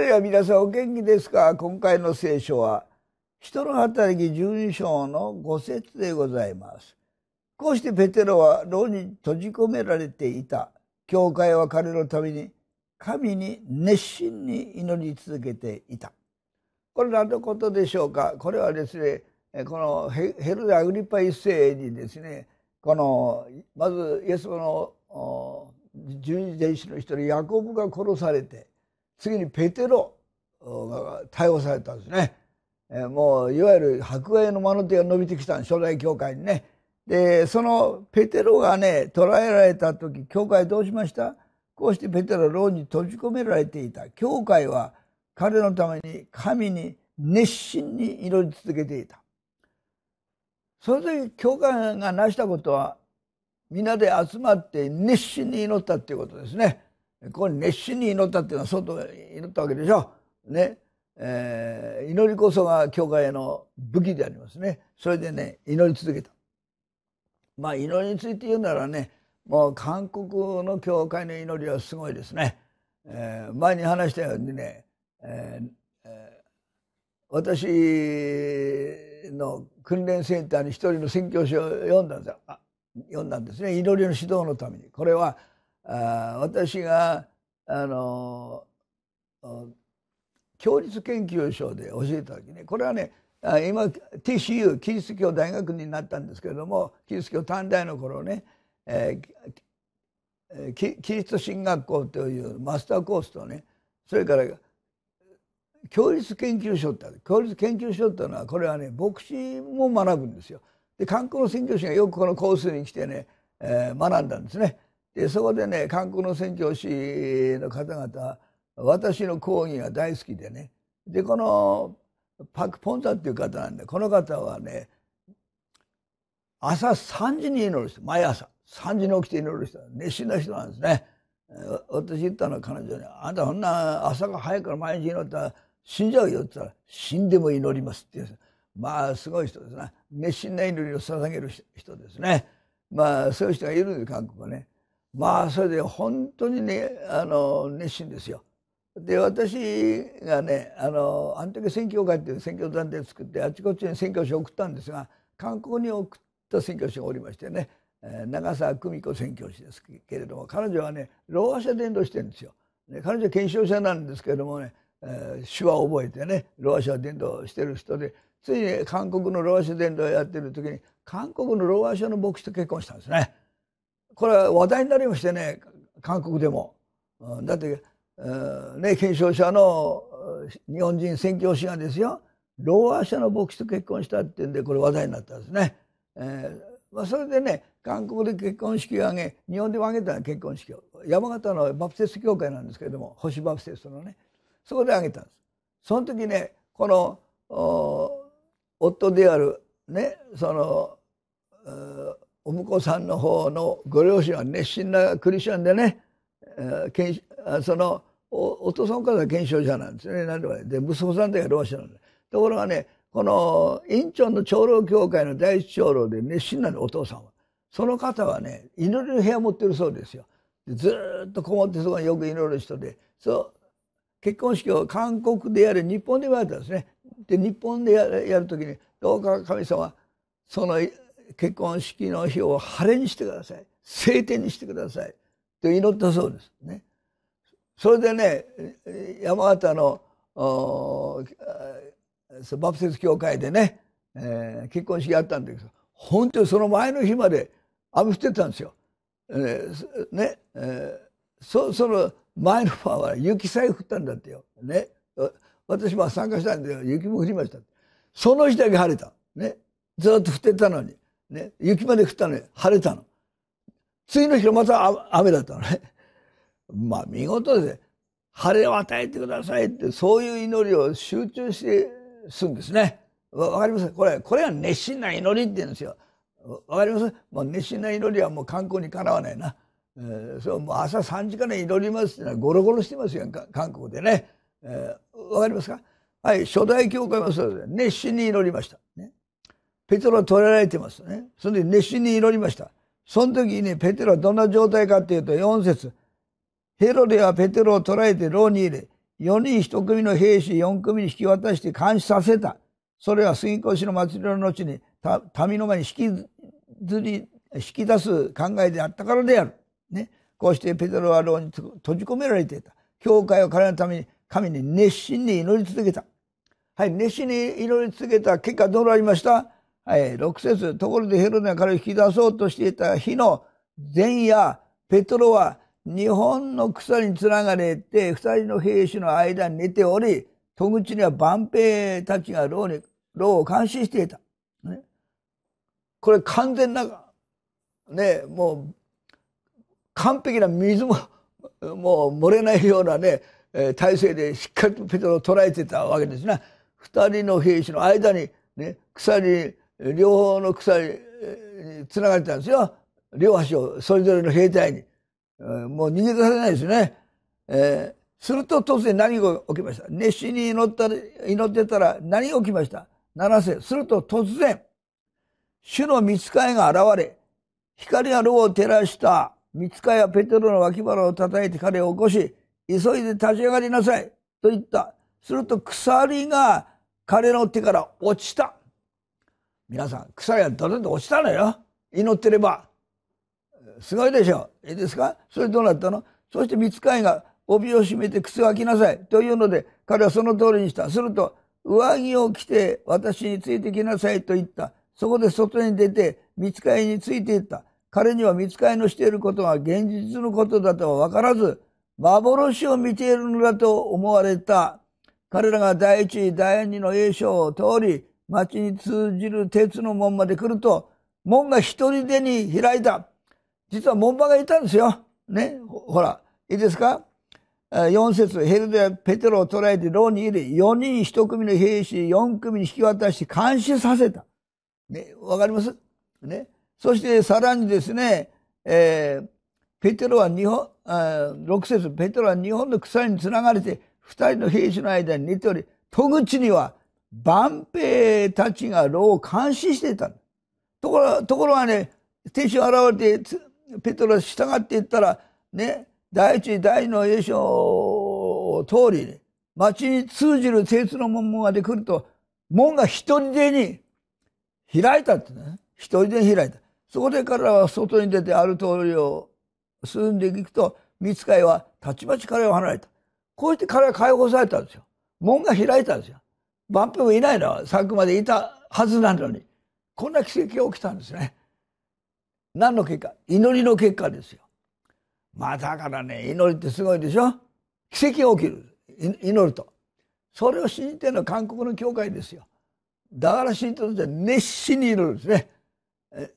れは皆さんお元気ですか今回の聖書は、人の働き12章の5節でございます。こうしてペテロは牢に閉じ込められていた。教会は彼のために、神に熱心に祈り続けていた。これ何のことでしょうかこれはですね、このヘルダ・アグリッパ一世にですね、この、まずイエスの十字伝子の一人ヤコブが殺されて、次にペテロが逮捕されたんですね。もういわゆる白衣の間の手が伸びてきた初代教会にね。で、そのペテロがね、捕らえられた時、教会どうしましたこうしてペテロは牢に閉じ込められていた。教会は彼のために神に熱心に祈り続けていた。その時教会が成したことは皆で集まって熱心に祈ったっていうことですね。ここに熱心に祈ったっていうのは相当祈ったわけでしょ。ね。えー、祈りこそが教会の武器でありますね。それでね、祈り続けた。まあ祈りについて言うならね、もう韓国の教会の祈りはすごいですね。えー、前に話したようにね、えーえー、私の訓練センターに一人の宣教師を読んだんですよ。読んだんですね。祈りの指導のために。これはあ私があの共立研究所で教えた時ねこれはね今 TCU キリスト教大学になったんですけれどもキリスト教短大の頃ね、えー、キリスト神学校というマスターコースとねそれから共立研究所ってある共立研究所っていうのはこれはね牧師も学ぶんですよ。で観光宣教師がよくこのコースに来てね、えー、学んだんですね。そこでね韓国の宣教師の方々私の講義が大好きでねでこのパク・ポンタっていう方なんでこの方はね朝3時に祈る人毎朝3時に起きて祈る人熱心な人なんですね。私言ったのは彼女に「あんたそんな朝が早いから毎日祈ったら死んじゃうよ」って言ったら「死んでも祈ります」っていうまあすごい人ですね熱心な祈りを捧げる人ですねまあそういう人がいるんです韓国はねまあそれで本当にねあの熱心ですよ。で私がねあのあの時選挙会っていう選挙団体作ってあちこちに選挙書を送ったんですが韓国に送った選挙師がおりましてね、え長澤久美子選挙師ですけれども彼女はねろう者伝道してるんですよ。ね、彼女は検証者なんですけれどもね、えー、手話を覚えてねろう者伝道してる人でついに、韓国のろう者伝道をやってる時に韓国のろう者の牧師と結婚したんですね。これは話題になりましてね韓国でも。だって、えー、ね検証者の日本人宣教師がですよローア社の牧師と結婚したっていうんでこれ話題になったんですね。えーまあ、それでね韓国で結婚式を挙げ日本でも挙げた結婚式を山形のバプテスト教会なんですけれども星バプテストのねそこで挙げたんです。その時ねこの夫であるねそのお婿さんの方のご両親は熱心なクリスチャンでね、えー、そのおお父さんお母さんは検証者なんですよね何でもねで息子さんとか両親なんでところがねこの院長の長老協会の第一長老で熱心なのお父さんはその方はね祈りの部屋持ってるそうですよでずっとこもってそこによく祈る人でそう結婚式を韓国でやる日本で言われたんですねで日本でややる時にどうか神様その結婚式の日を晴れにしてください。晴天にしてください。と祈ったそうですね。それでね、山形のバプテス教会でね、えー、結婚式やったんだけど、本当にその前の日まで雨降ってたんですよ。えー、ね、えー、そその前の晩は雪さえ降ったんだってよ。ね。私も参加したんで雪も降りました。その日だけ晴れた。ね。ずっと降ってたのに。ね、雪まで降ったのに晴れたの。次の日はまた雨だったのね。まあ見事で、晴れを与えてくださいって、そういう祈りを集中してするんですね。わかりますこれ、これは熱心な祈りって言うんですよ。わかりますもう熱心な祈りはもう観光にかなわないな。えー、そう、もう朝3時から祈りますってのはゴロゴロしてますよ、韓国でね。わ、えー、かりますかはい、初代教会もそうです。熱心に祈りました。ね、ペテロは取られてますね。それで熱心に祈りました。その時にね、ペテロはどんな状態かっていうと、4節ヘロデはペテロを捕らえて牢に入れ、4人1組の兵士4組に引き渡して監視させた。それは杉越の祭りの後に、民の前に引きずり、引き出す考えであったからである。ね。こうしてペテロは牢に閉じ込められていた。教会を彼のために、神に熱心に祈り続けた。はい、熱心に祈り続けた結果どうなりましたはい、6節ところでヘロネから引き出そうとしていた日の前夜、ペトロは日本の草につながれて、二人の兵士の間に寝ており、戸口には万兵たちが牢に、牢を監視していた。ね、これ完全な、ね、もう、完璧な水も、もう漏れないようなね、体制でしっかりとペトロを捉えてたわけですね。二人の兵士の間に、ね、草に両方の鎖につながれたんですよ。両端をそれぞれの兵隊に。もう逃げ出されないですね。えーすると突然何が起きました熱心に祈った祈ってたら何が起きました七世。すると突然、主の見つかいが現れ、光が炉を照らした見つかいはペテロの脇腹を叩いて彼を起こし、急いで立ち上がりなさいと言った。すると鎖が彼の手から落ちた。皆さん草がドドンと落ちたのよ祈ってればすごいでしょいいですかそれどうなったのそして見ついが帯を締めて靴を履きなさいというので彼はその通りにしたすると上着を着て私についてきなさいと言ったそこで外に出て見ついについていった彼には見ついのしていることが現実のことだとは分からず幻を見ているのだと思われた彼らが第一第二の栄章を通り町に通じる鉄の門まで来ると、門が一人でに開いた。実は門場がいたんですよ。ね。ほら、いいですか4節ヘルデペテロを捕らえて牢に入れ、4人1組の兵士4組に引き渡して監視させた。ね、わかりますね。そしてさらにですね、えー、ペテロは日本、6節ペテロは日本の鎖につながれて、2人の兵士の間に寝ており、戸口には万兵たちが牢を監視してた。ところ、ところがね、天使が現れて、ペトロ従っていったら、ね、第一、第二の栄章を通り、ね、町に通じる鉄の門まで来ると、門が一人でに開いたってね。一人で開いた。そこで彼らは外に出てある通りを進んでいくと、見つかいはたちまち彼を離れた。こうして彼は解放されたんですよ。門が開いたんですよ。万平もいないのは佐久間でいたはずなのにこんな奇跡が起きたんですね。何の結果祈りの結果ですよ。まあだからね祈りってすごいでしょ奇跡が起きる祈るとそれを信じてるのは韓国の教会ですよ。だから信じてるて熱心に祈るんですね。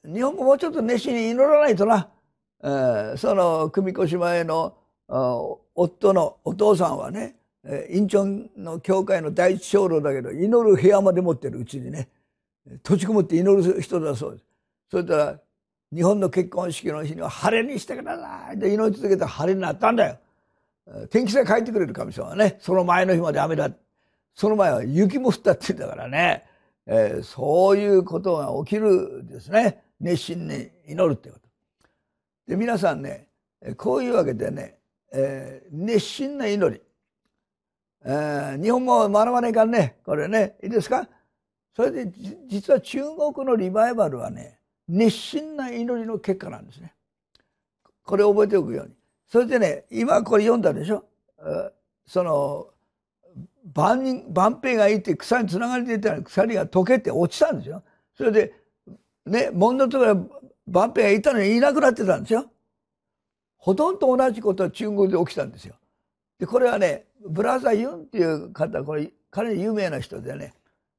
日本ももうちょっと熱心に祈らないとな、えー、その久美子姉妹の夫のお父さんはねインチョンの教会の第一小路だけど、祈る部屋まで持ってるうちにね、閉じこもって祈る人だそうです。それたら、日本の結婚式の日には晴れにしてくださいって祈り続けたら晴れになったんだよ。天気さえ帰ってくれる神様はね、その前の日まで雨だ。その前は雪も降ったって言うんだからね、えー、そういうことが起きるですね。熱心に祈るってこと。で、皆さんね、こういうわけでね、えー、熱心な祈り。えー、日本語学ばねえかんね。これね。いいですかそれで、実は中国のリバイバルはね、熱心な祈りの結果なんですね。これ覚えておくように。それでね、今これ読んだでしょ、えー、その、万人、万兵がいて草につながれていたら鎖が溶けて落ちたんですよ。それで、ね、門のところ万兵がいたのにいなくなってたんですよ。ほとんど同じことは中国で起きたんですよ。で、これはね、ブラザー・ユンっていう方、これ、かなり有名な人でね、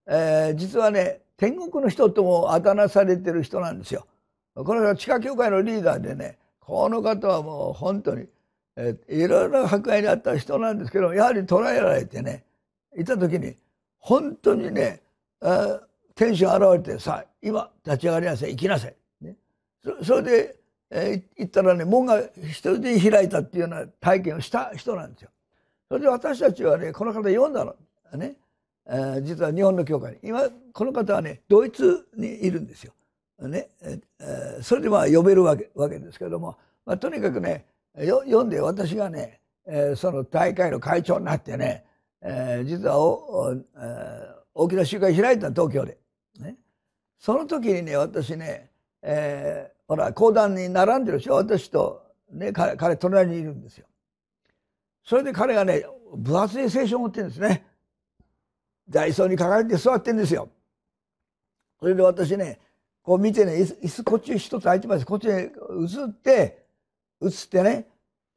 えー、実はね、天国の人ともあだ名されてる人なんですよ。これ地下教会のリーダーでね、この方はもう本当に、えー、いろいろ迫害にあった人なんですけど、やはり捕らえられてね、いた時に、本当にね、えー、天使が現れて、さあ、今、立ち上がりなさい、行きなさい。ね、そそれで、えー、行ったらね、門が一人で開いたっていうような体験をした人なんですよ。それで私たちはね、この方読んだの。ね、えー、実は日本の教会に。今、この方はね、ドイツにいるんですよ。ね、えー、それでまあ呼べるわけわけですけども、まあ、とにかくね、読んで私がね、えー、その大会の会長になってね、えー、実はお、えー、大きな集会開いた東京で、ね、その時にね私ね、えほら、講談に並んでるでしょ私と、ね、彼、彼、隣にいるんですよ。それで彼がね、分厚い聖書を持ってるんですね。ソーに書かれて座ってるんですよ。それで私ね、こう見てね、椅子こっち一つ空いてます。こっちに移って、移ってね、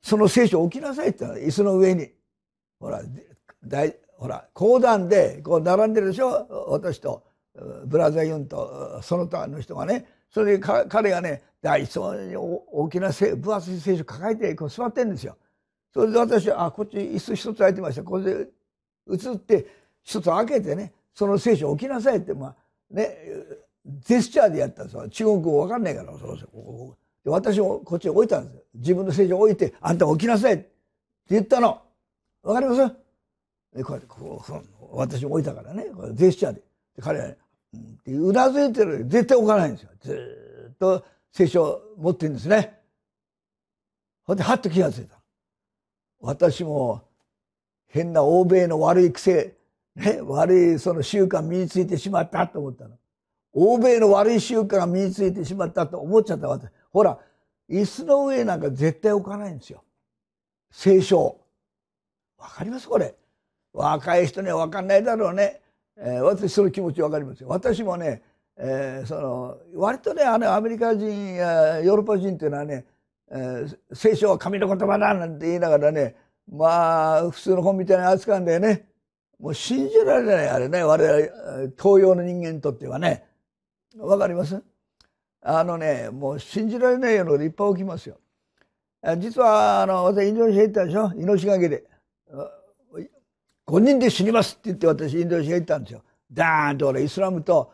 その聖書を置きなさいって椅子の上に。ほら、大、ほら、講談でこう並んでるでしょ私と、ブラザー・ユンと、その他の人がね。それで彼がね大層に大きな分厚い聖書抱えてこう座ってるんですよ。それで私はあこっち椅子一つ空いてましたこれで移って一つ開けてねその聖書置きなさいってまあねジェスチャーでやったんですよ中国語分かんないからそうそう私もこっちに置いたんですよ自分の聖書置いてあんた置きなさいって言ったの分かりますでこうやってこう私も置いたからねジェスチャーで彼は、ね、うなずいてる絶対置かないんですよずっと聖書を持ってるんですねほんではっと気が付いた私も変な欧米の悪い癖、ね、悪いその習慣身についてしまったと思ったの欧米の悪い習慣が身についてしまったと思っちゃった私ほら椅子の上なんか絶対置かないんですよ聖書わかりますこれ若い人には分かんないだろうねえー、私その気持ち分かりますよ。私もね、えー、その割とねあのアメリカ人やヨーロッパ人っていうのはね、えー、聖書は神の言葉だなんて言いながらねまあ普通の本みたいな扱うんだよね。もう信じられないあれね我々東洋の人間にとってはね。わかりますあのねもう信じられないような立派起きますよ。実はあの私インドネシア行ったでしょ命がけで。5人で死にますって言って私、インドネシア行ったんですよ。ダーンと俺、イスラムと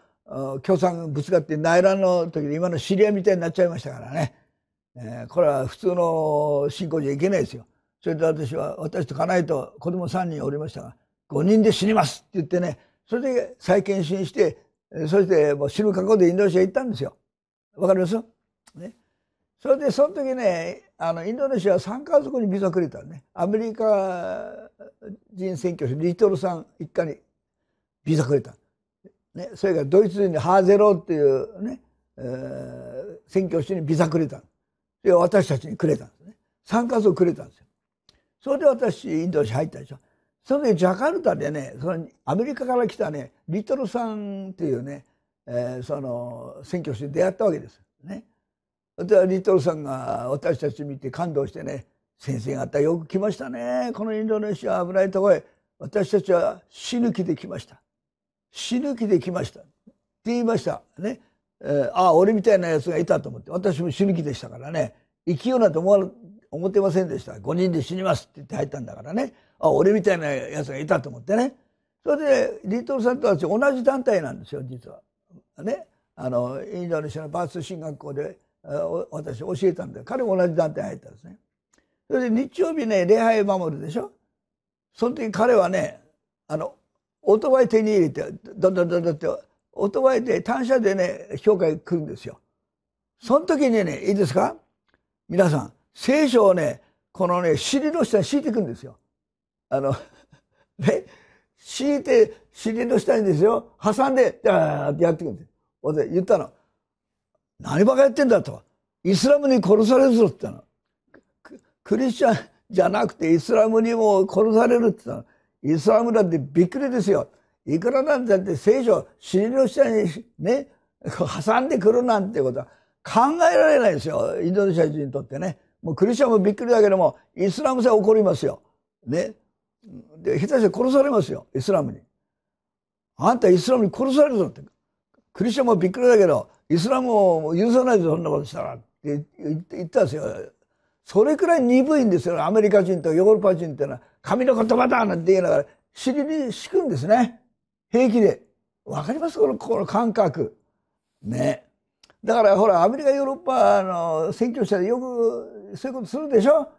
共産ぶつかって内乱の時に今の知り合いみたいになっちゃいましたからね。えー、これは普通の信仰じゃいけないですよ。それで私は、私と家内と子供3人おりましたが、5人で死にますって言ってね、それで再検診して、そしてもう死ぬ覚悟でインドネシア行ったんですよ。わかりますね。それでその時ねあのインドネシアは3家族にビザくれたねアメリカ人選挙手リトルさん一家にビザくれた、ね、それからドイツ人にハーゼローっていうね、えー、選挙手にビザくれたで私たちにくれたんですね3家族くれたんですよそれで私インドネシア入ったでしょそれでジャカルタでねそのアメリカから来たねリトルさんっていうね、えー、その選挙手に出会ったわけですね。でリトルさんが私たち見て感動してね先生方よく来ましたねこのインドネシア危ないとこへ私たちは死ぬ気で来ました死ぬ気で来ましたって言いましたね、えー、ああ俺みたいなやつがいたと思って私も死ぬ気でしたからね生きようなんて思わ思ってませんでした5人で死にますって言って入ったんだからねあ俺みたいなやつがいたと思ってねそれでリトルさんと私同じ団体なんですよ実はねあのインドネシアのバース進学校で私教えたんで彼も同じ団体入ったんですねそれで日曜日ね礼拝守るでしょその時彼はねあのオートバイ手に入れてどんどんどんどんってオートバイで単車でね教会来るんですよその時にねいいですか皆さん聖書をねこのね尻の下に敷いていくんですよあの ね敷いて尻の下にですよ挟んでダーってやっていくんです私言ったの何バカやってんだと。イスラムに殺されるぞって言ったの。クリスチャンじゃなくてイスラムにも殺されるって言ったの。イスラムなんてびっくりですよ。いくらなんだって聖書、尻の下にね、挟んでくるなんてことは考えられないですよ。インドネシア人にとってね。もうクリスチャンもびっくりだけども、イスラムさえ怒りますよ。ね。で、下手して殺されますよ。イスラムに。あんたイスラムに殺されるぞって。クリスチャンもびっくりだけど、イスラムを許さないぞ、そんなことしたら。って言ったんですよ。それくらい鈍いんですよ。アメリカ人とヨーロッパ人ってのは、神の言葉だなんて言いながら、尻に敷くんですね。平気で。わかりますこの、この感覚。ね。だからほら、アメリカ、ヨーロッパの選挙者でよくそういうことするでしょ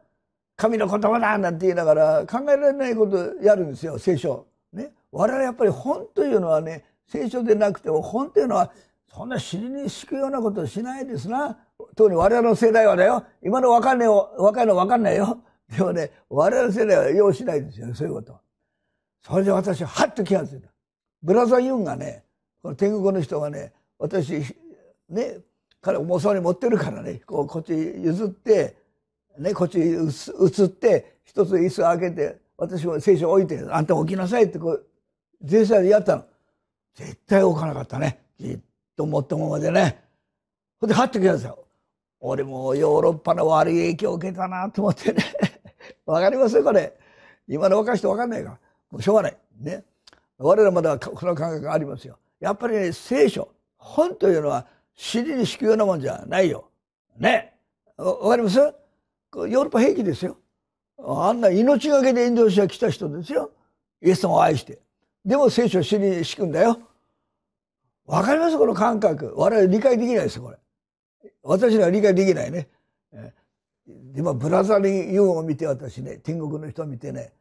神の言葉だなんて言いながら考えられないことやるんですよ、聖書。ね。我々やっぱり本というのはね、聖書でなくても本っていうのはそんな尻に敷くようなことしないですな。特に我々の世代はだよ。今の若いの若いの分かんないよ。でもね、我々の世代は用しないですよ、そういうこと。それで私はハッと気がついた。ブラザー・ユンがね、この天狗語の人がね、私、ね、彼重そうに持ってるからね、こうこっち譲って、ね、こっち移って、一つ椅子を開けて、私も聖書置いて、あんた置きなさいってこう、前世でやったの。絶対置かなかったねじっと持ったままでねほんではってきたんですよ俺もヨーロッパの悪い影響を受けたなと思ってね わかりますこれ今の若い人わかんないからもうしょうがないね我らまだその感覚がありますよやっぱり、ね、聖書本というのは尻に敷くようなもんじゃないよねわかりますヨーロッパ兵器ですよあんな命がけでインドネシア来た人ですよイエス様を愛してでも聖書を死に敷くんだよ。わかりますこの感覚。我々理解できないですこれ。私らは理解できないね。今、ブラザリン・ユーを見て私ね、天国の人を見てね、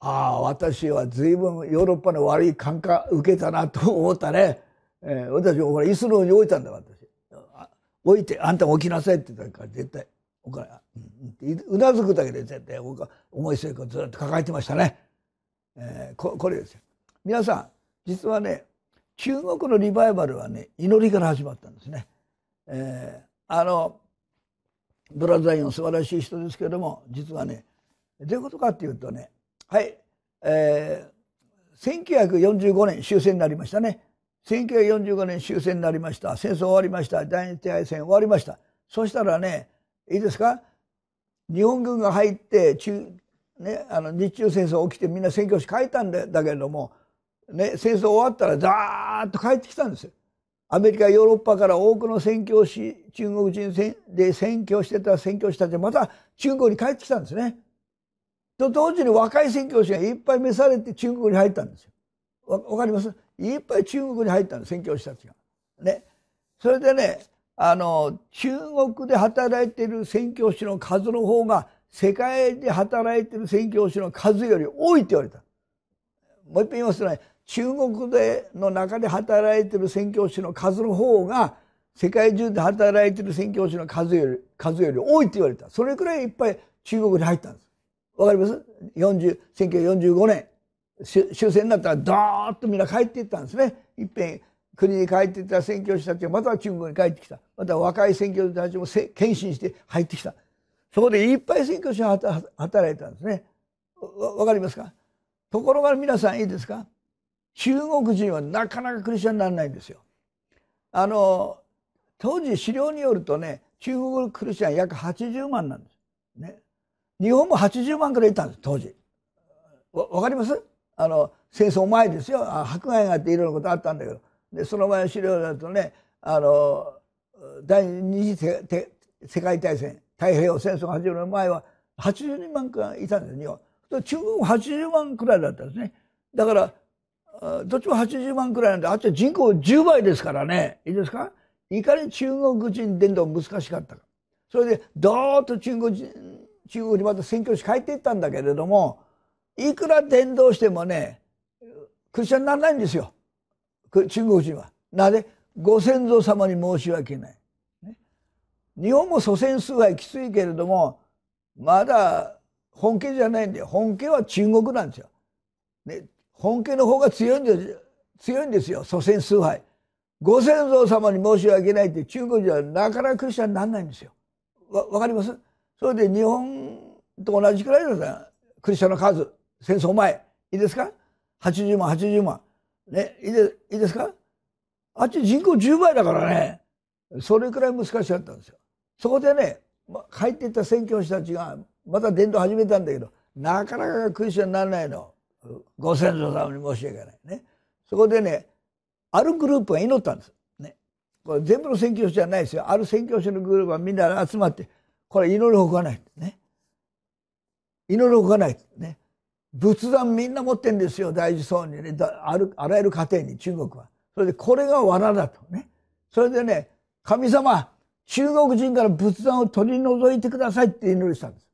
ああ、私は随分ヨーロッパの悪い感覚受けたなと思ったね。えー、私、ほら、椅子の上に置いたんだ、私。置いて、あんた起きなさいって言ったから、絶対。おからうん、うなずくだけで絶対重い生活ずっと抱えてましたね。えー、ここれですよ。皆さん実はね中国のリバイバルはね祈りから始まったんですね。えー、あのブラザイオン素晴らしい人ですけれども実はねどういうことかっていうとねはい、えー、1945年終戦になりましたね1945年終戦になりました戦争終わりました第二次大戦終わりましたそしたらねいいですか日本軍が入って中、ね、あの日中戦争起きてみんな宣教師書いたんだけれどもね、戦争終わったらザーッと帰ってきたんですよ。アメリカヨーロッパから多くの宣教師中国人で宣教してた宣教師たちまた中国に帰ってきたんですね。と同時に若い宣教師がいっぱい召されて中国に入ったんですよ。わかりますいっぱい中国に入ったんです宣教師たちが。ね。それでねあの中国で働いてる宣教師の数の方が世界で働いてる宣教師の数より多いって言われた。もう一遍言いますとね中国での中で働いてる宣教師の数の方が世界中で働いてる宣教師の数より数より多いって言われたそれくらいいっぱい中国に入ったんですわかります ?40 1945年終戦になったらどーっとみんな帰っていったんですねいっぺん国に帰っていった宣教師たちがまた中国に帰ってきたまた若い宣教師たちも献身して入ってきたそこでいっぱい宣教師が働いたんですねわかりますかところが皆さんいいですか中国人はなかなかクリスチャンにならないんですよ。あの当時資料によるとね中国クリスチャン約80万なんです。ね、日本も80万くらいいたんです当時。わかりますあの戦争前ですよ迫害があっていろいろなことあったんだけどでその前の資料だとねあの第二次世界大戦太平洋戦争が始まる前は8 0万くらいいたんです日本。中国も80万くらいだったんですね。だからどっちも80万くらいなんで、あっちは人口10倍ですからね。いいですかいかに中国人伝道難しかったか。それで、どーっと中国人、中国にまた宣教師帰っていったんだけれども、いくら伝道してもね、クリスチャンにならないんですよ。中国人は。なぜご先祖様に申し訳ない。ね、日本も祖先崇拝きついけれども、まだ本家じゃないんだよ。本家は中国なんですよ。ね、本家の方が強いんです強いんですよ祖先崇拝ご先祖様に申し訳ないって中国人はなかなかクリスチャンにならないんですよわ分かりますそれで日本と同じくらいですクリスチャンの数戦争前いいですか80万80万ねいいでいいですかあっち人口10倍だからねそれくらい難しかったんですよそこでね、ま、帰っていった宣教師たちがまた伝道始めたんだけどなかなかクリスチャンにならないのご先祖様に申し訳ないねそこでねあるグループが祈ったんです、ね、これ全部の宣教師じゃないですよある宣教師のグループはみんな集まってこれ祈るほかないね祈るほかないね仏壇みんな持ってんですよ大事そうにねあるあらゆる家庭に中国はそれでこれが罠だとねそれでね神様中国人から仏壇を取り除いてくださいって祈りしたんです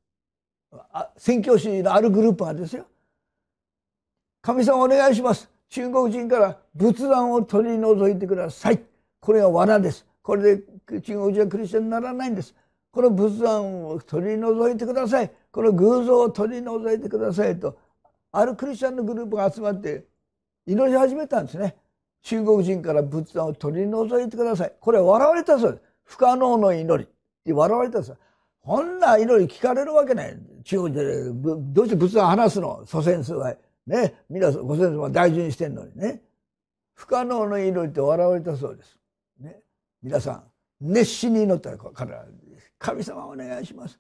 宣教師のあるグループがですよ神様お願いします。中国人から仏壇を取り除いてください。これが罠です。これで中国人はクリスチャンにならないんです。この仏壇を取り除いてください。この偶像を取り除いてくださいと、あるクリスチャンのグループが集まって祈り始めたんですね。中国人から仏壇を取り除いてください。これ笑われたそうです。不可能の祈り。って笑われたうですこんな祈り聞かれるわけない。中国で、どうして仏壇を話すの祖先崇拝。ね、皆さんご先祖様大事にしてんのにね、不可能の祈りって笑われたそうです。ね、皆さん、熱心に祈ったらら、神様お願いします。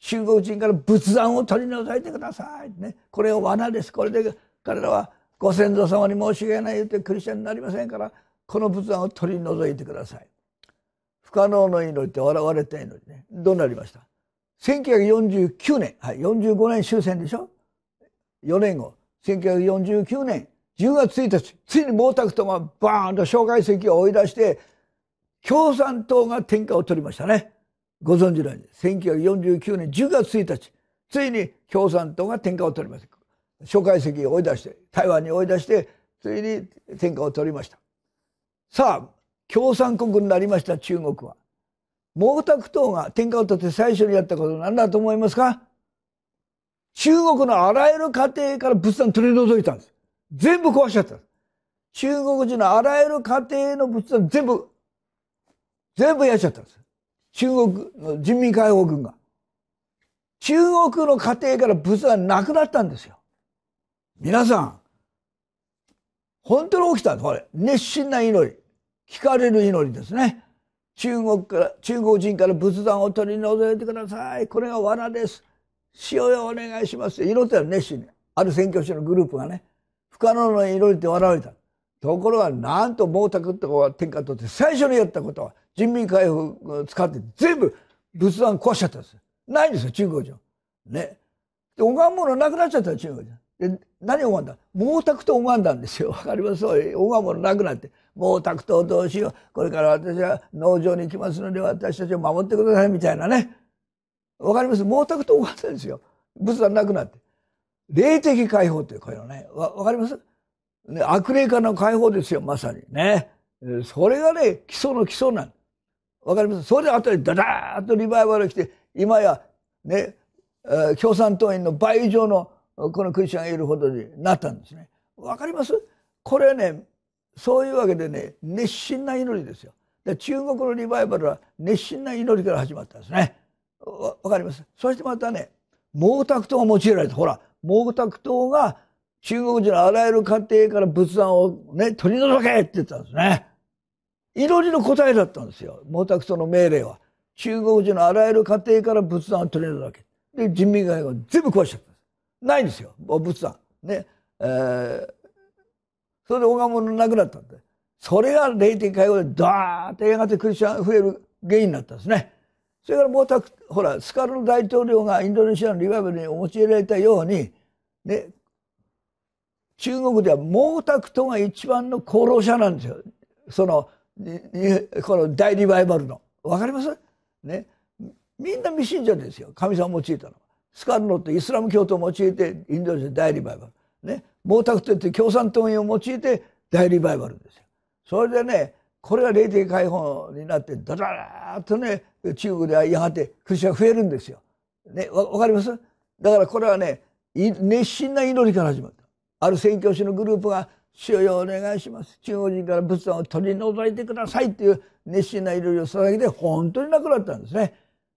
中国人から仏壇を取り除いてください。ね、これを罠です。これで彼らはご先祖様に申し訳ない言ってクリスチャンになりませんから、この仏壇を取り除いてください。不可能の祈りって笑われたいのにね。どうなりました ?1949 年、はい、45年終戦でしょ ?4 年後。1949年10月1日、ついに毛沢東がバーンと蒋介石を追い出して、共産党が天下を取りましたね。ご存知のように、1949年10月1日、ついに共産党が天下を取りました。蒋介石を追い出して、台湾に追い出して、ついに天下を取りました。さあ、共産国になりました中国は。毛沢東が天下を取って最初にやったことは何だと思いますか中国のあらゆる家庭から仏壇取り除いたんです。全部壊しちゃった。中国人のあらゆる家庭の仏壇全部、全部やっちゃったんです。中国の人民解放軍が。中国の家庭から仏壇なくなったんですよ。皆さん、本当に起きたんです。これ、熱心な祈り。聞かれる祈りですね。中国から、中国人から仏壇を取り除いてください。これが罠です。しようよお願いしますいろ祈ってた熱心に。ある宣教師のグループがね、不可能の祈りって笑われた。ところが、なんと毛沢東は天下取って、最初にやったことは、人民解放を使って、全部仏壇壊しちゃったんですよ。ないんですよ、中国人。ね。で、拝むものなくなっちゃった中国人。で、何を拝んだ毛沢東を拝んだんですよ。わかります拝むものなくなって。毛沢東どうしよう。これから私は農場に行きますので、私たちを守ってください、みたいなね。わかります毛沢東があったんですよ。仏壇なくなって。霊的解放というこれのね。わ、わかりますね、悪霊化の解放ですよ、まさに。ね。それがね、基礎の基礎なん。わかりますそれで後でダダーッとリバイバルが来て、今や、ね、共産党員の倍以上のこのクリスチャンがいるほどになったんですね。わかりますこれはね、そういうわけでね、熱心な祈りですよ。で中国のリバイバルは熱心な祈りから始まったんですね。わかります。そしてまたね、毛沢東が用いられた。ほら、毛沢東が中国人のあらゆる家庭から仏壇をね、取り除けって言ったんですね。祈りの答えだったんですよ。毛沢東の命令は。中国人のあらゆる家庭から仏壇を取り除け。で、人民会が全部壊しちゃったんです。ないんですよ、仏壇。ね。えー、それで拝むのなくなったんで。それが霊的会放でダーッてやがてクリスチャン増える原因になったんですね。それから毛沢ほらスカルノ大統領がインドネシアのリバイバルに用いられたように、ね、中国では毛沢東が一番の功労者なんですよそのこの大リバイバルの。わかりますねみんな未信者ですよ神様を用いたのは。スカルノってイスラム教徒を用いてインドネシア大リバイバル、ね、毛沢東って共産党員を用いて大リバイバルですよそれでねこれが霊的解放になってだらーっとね中国ではやがてクリスチャン増えるんですよ。ね、わかりますだからこれはね熱心な祈りから始まったある宣教師のグループが「主よお願いします中国人から仏壇を取り除いてください」っていう熱心な祈りをしただけで本当になくなったんですね。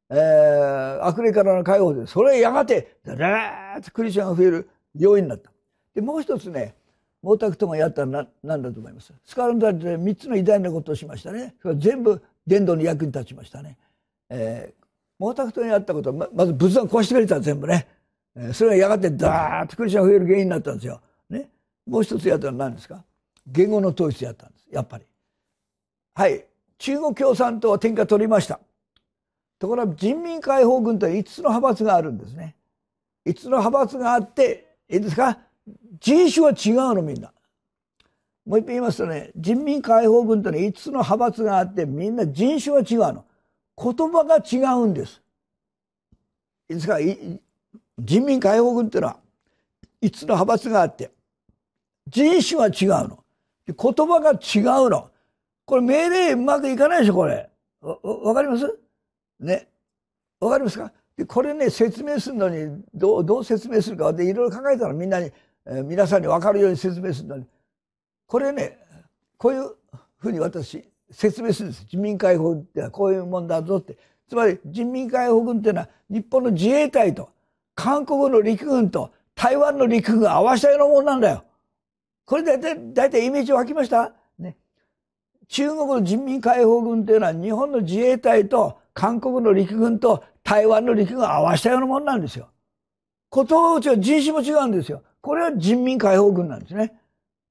えー、悪霊からの解放でそれやがてだらーっとクリスチャンが増える要因になった。でもう一つね毛沢東がやったら何だと思いますスカルンダルで3つの偉大なことをしましたねそれ全部伝道の役に立ちましたね、えー、毛沢東にやったことはままず仏壇壊してくれた全部ね、えー、それがやがてダーッとクリスチャン増える原因になったんですよ、ね、もう一つやったのは何ですか言語の統一やったんですやっぱりはい中国共産党は天下取りましたところが人民解放軍という5つの派閥があるんですね5つの派閥があっていいですか人種は違うのみんな。もう一遍言いますとね、人民解放軍というのは5つの派閥があって、みんな人種は違うの。言葉が違うんです。いつか人民解放軍というのは5つの派閥があって、人種は違うの。言葉が違うの。これ命令うまくいかないでしょ、これ。わかりますね。わかりますかでこれね、説明するのに、どう、どう説明するかっていろいろ考えたらみんなに、皆さんに分かるように説明するのにこれねこういうふうに私説明するんです人民解放軍ってのはこういうもんだぞってつまり人民解放軍っていうのは日本の自衛隊と韓国の陸軍と台湾の陸軍合わせたようなもんなんだよ。これで大体イメージ湧きました、ね、中国の人民解放軍っていうのは日本の自衛隊と韓国の陸軍と台湾の陸軍合わせたようなもんなんですよ。ことを人種も違うんですよ。これは人民解放軍なんですね。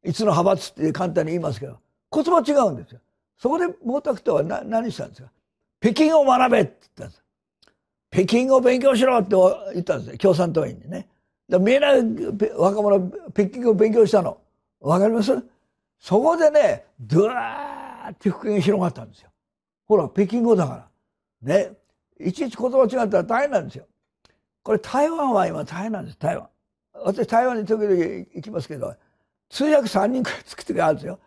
いつの派閥って簡単に言いますけど、言葉違うんですよ。そこで毛沢東はな何したんですか北京を学べって言ったんです。北京を勉強しろって言ったんですよ。共産党員にね。だみんな若者、北京を勉強したの。わかりますそこでね、ドワーって復元広がったんですよ。ほら、北京語だから。ね。いちいち言葉違ったら大変なんですよ。これ台湾は今大変なんです、台湾。私台湾に時々行きますけど通訳3人くらいつく時あるんですよ。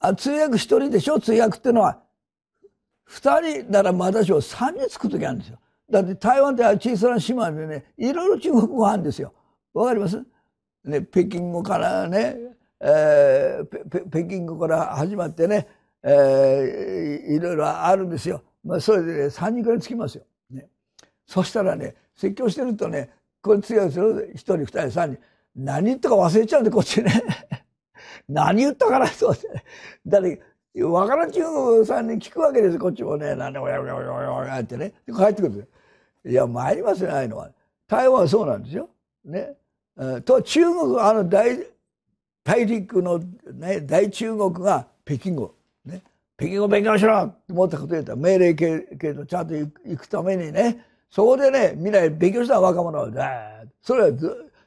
あ通訳1人でしょ通訳っていうのは2人ならまだしも3人つく時あるんですよ。だって台湾って小さな島でねいろいろ中国語あるんですよ。わかりますね北京語からね、えー、北京語から始まってね、えー、いろいろあるんですよ。まあ、それで、ね、3人くらいつきますよ。ね、そしたらね説教してるとねこれ強いですよ。一人、二人、三人。何言ったか忘れちゃうんで、こっちね。何言ったかなそうっだって、分からん中国さんに聞くわけですこっちもね。なんで、おやおやおやおやおやってね。帰ってくるんですよ。いや、参りますねああいうのは。台湾はそうなんですよ。ね。と、中国、あの大、大陸の、ね、大中国が北京語。ね。北京語勉強しろて思ったこと言ったら命令系のちゃんと行くためにね。そこでね、未来勉強した若者は、それは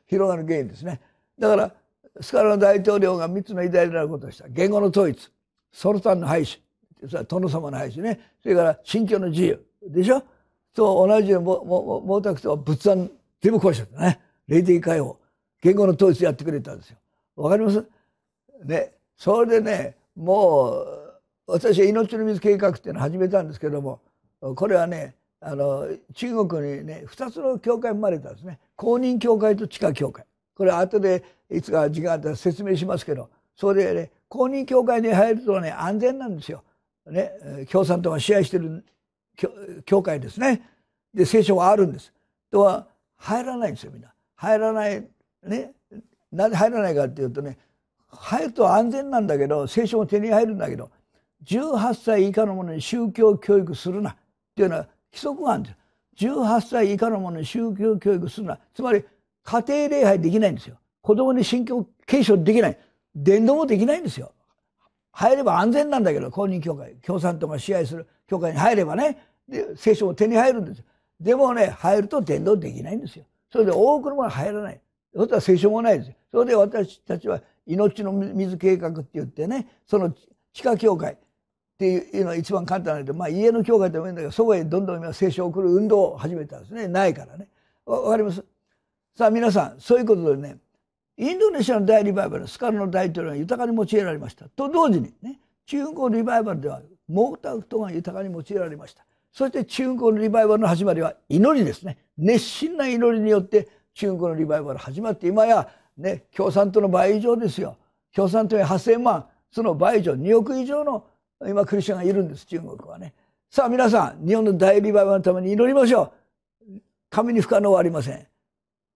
広がる原因ですね。だから、スカラの大統領が3つの偉大なことをした。言語の統一、ソルタンの廃止、それは殿様の廃止ね。それから、信教の自由。でしょと同じように毛沢東は仏壇全部壊しちゃったね。霊的解放。言語の統一やってくれたんですよ。わかりますね。それでね、もう、私は命の水計画っていうのを始めたんですけども、これはね、あの中国にね2つの教会生まれたんですね公認教会と地下教会これ後でいつか時間あったら説明しますけどそれでね公認教会に入るとね安全なんですよ、ね、共産党が支配してる教会ですねで聖書はあるんですとは入らないんですよみんな入らないねなぜ入らないかっていうとね入ると安全なんだけど聖書も手に入るんだけど18歳以下の者に宗教教育するなっていうのは規則があるんです18歳以下の者に宗教教育するなつまり家庭礼拝できないんですよ子供に信教継承できない伝道もできないんですよ入れば安全なんだけど公認教会共産党が支配する教会に入ればねで聖書を手に入るんですよでもね入ると伝道できないんですよそれで多くのもの入らないそしたら聖書もないですよそれで私たちは命の水計画って言ってねその地下教会っていうのは一番簡単なで、まあ、家の教会でもいいんだけどそこへどんどん今聖書を送る運動を始めたんですねないからねわかりますさあ皆さんそういうことでねインドネシアの大リバイバルスカルの大統領が豊かに用いられましたと同時にね中国リバイバルでは毛沢東が豊かに用いられましたそして中国のリバイバルの始まりは祈りですね熱心な祈りによって中国のリバイバル始まって今やね共産党の倍以上ですよ共産党に8,000万その倍以上2億以上の今クリスチャンがいるんです、中国はね。さあ皆さん、日本の大リバイバルのために祈りましょう。神に不可能はありません。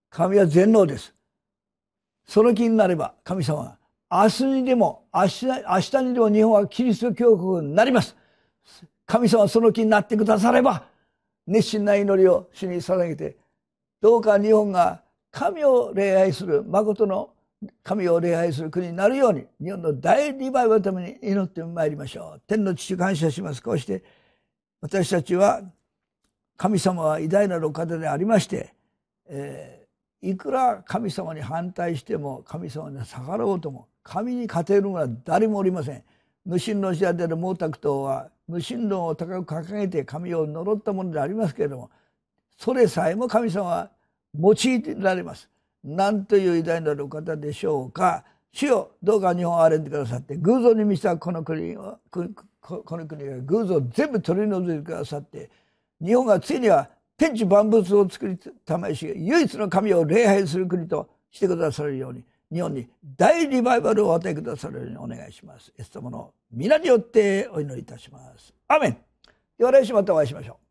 神は全能です。その気になれば神様が明日にでも明日明日にでも日本はキリスト教国になります。神様はその気になってくだされば熱心な祈りを主に捧げてどうか日本が神を礼拝する誠の神を礼拝する国になるように日本の大リバイバルのために祈ってまいりましょう天の父感謝しますこうして私たちは神様は偉大なお方でありまして、えー、いくら神様に反対しても神様に逆らおうとも神に勝てるのは誰もおりません無神論者である毛沢東は無神論を高く掲げて神を呪ったものでありますけれどもそれさえも神様は用いられます何という偉大なるお方でしょうか主よどうか日本を憐れんでくださって偶像に満ちたこの国はこの国が偶像を全部取り除いてくださって日本がついには天地万物を作りたまえし唯一の神を礼拝する国としてくださるように日本に大リバイバルを与えくださるようにお願いします。イエス様の皆によってお祈りいたします。アメン。では来週またお会いしましょう。